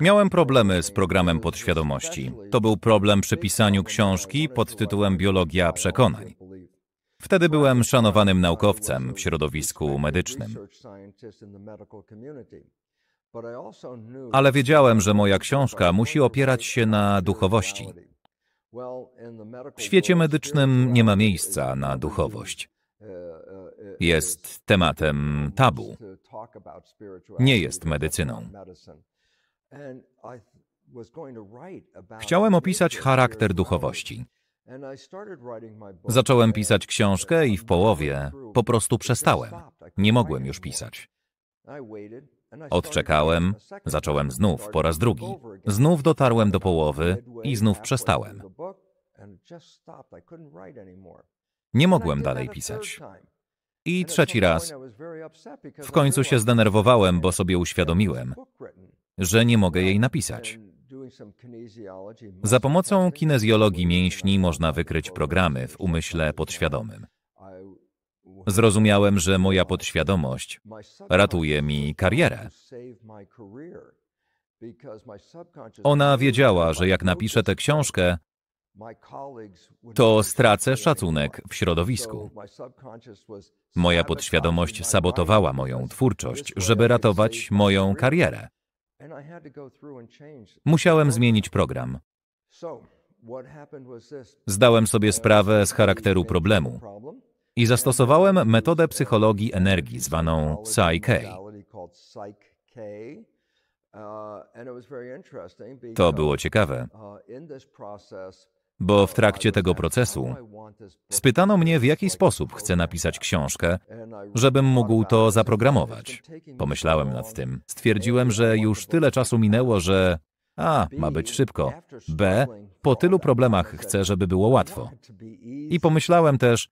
Miałem problemy z programem podświadomości. To był problem przy pisaniu książki pod tytułem Biologia przekonań. Wtedy byłem szanowanym naukowcem w środowisku medycznym. Ale wiedziałem, że moja książka musi opierać się na duchowości. W świecie medycznym nie ma miejsca na duchowość jest tematem tabu. Nie jest medycyną. Chciałem opisać charakter duchowości. Zacząłem pisać książkę i w połowie po prostu przestałem. Nie mogłem już pisać. Odczekałem, zacząłem znów po raz drugi. Znów dotarłem do połowy i znów przestałem. Nie mogłem dalej pisać i trzeci raz. W końcu się zdenerwowałem, bo sobie uświadomiłem, że nie mogę jej um, napisać. Za pomocą kinezjologii mięśni można wykryć programy w umyśle podświadomym. Zrozumiałem, że moja podświadomość ratuje mi karierę. Ona wiedziała, że jak napiszę tę książkę, to stracę szacunek w środowisku. Moja podświadomość sabotowała moją twórczość, żeby ratować moją karierę. Musiałem zmienić program. Zdałem sobie sprawę z charakteru problemu i zastosowałem metodę psychologii energii zwaną Psyche. Uh, to było ciekawe. Uh, bo w trakcie tego procesu spytano mnie, w jaki sposób chcę napisać książkę, żebym mógł to zaprogramować. Pomyślałem nad tym. Stwierdziłem, że już tyle czasu minęło, że A ma być szybko, B po tylu problemach chcę, żeby było łatwo. I pomyślałem też,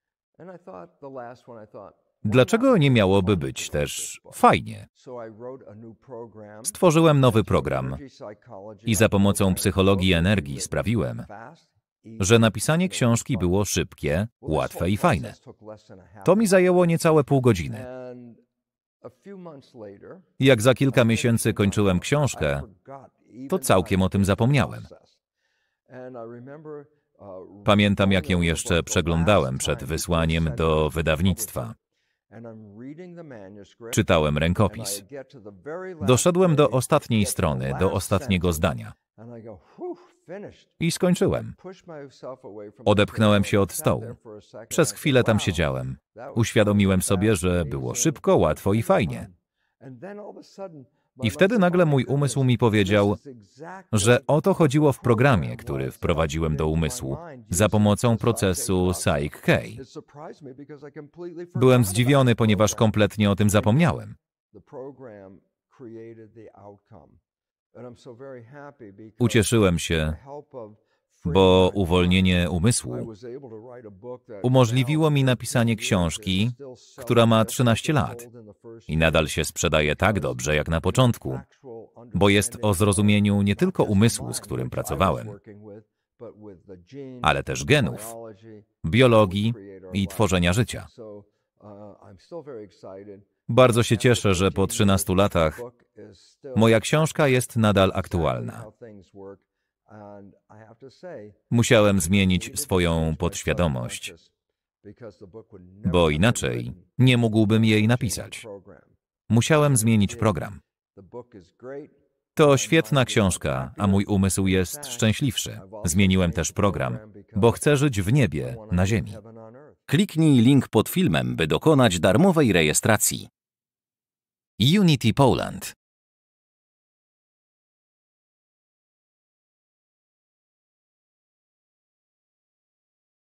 Dlaczego nie miałoby być też fajnie? Stworzyłem nowy program i za pomocą psychologii energii sprawiłem, że napisanie książki było szybkie, łatwe i fajne. To mi zajęło niecałe pół godziny. Jak za kilka miesięcy kończyłem książkę, to całkiem o tym zapomniałem. Pamiętam, jak ją jeszcze przeglądałem przed wysłaniem do wydawnictwa. Czytałem rękopis. Doszedłem do ostatniej strony, do ostatniego zdania. I skończyłem. Odepchnąłem się od stołu. Przez chwilę tam siedziałem. Uświadomiłem sobie, że było szybko, łatwo i fajnie. I wtedy nagle mój umysł mi powiedział, że o to chodziło w programie, który wprowadziłem do umysłu za pomocą procesu Psych-K. Byłem zdziwiony, ponieważ kompletnie o tym zapomniałem. Ucieszyłem się, bo uwolnienie umysłu umożliwiło mi napisanie książki, która ma 13 lat i nadal się sprzedaje tak dobrze jak na początku, bo jest o zrozumieniu nie tylko umysłu, z którym pracowałem, ale też genów, biologii i tworzenia życia. Uh, bardzo się cieszę, że po 13 latach moja książka jest nadal aktualna. Musiałem zmienić swoją podświadomość, bo inaczej nie mógłbym jej napisać. Musiałem zmienić program. To świetna książka, a mój umysł jest szczęśliwszy. Zmieniłem też program, bo chcę żyć w niebie, na ziemi. Kliknij link pod filmem, by dokonać darmowej rejestracji. Unity Poland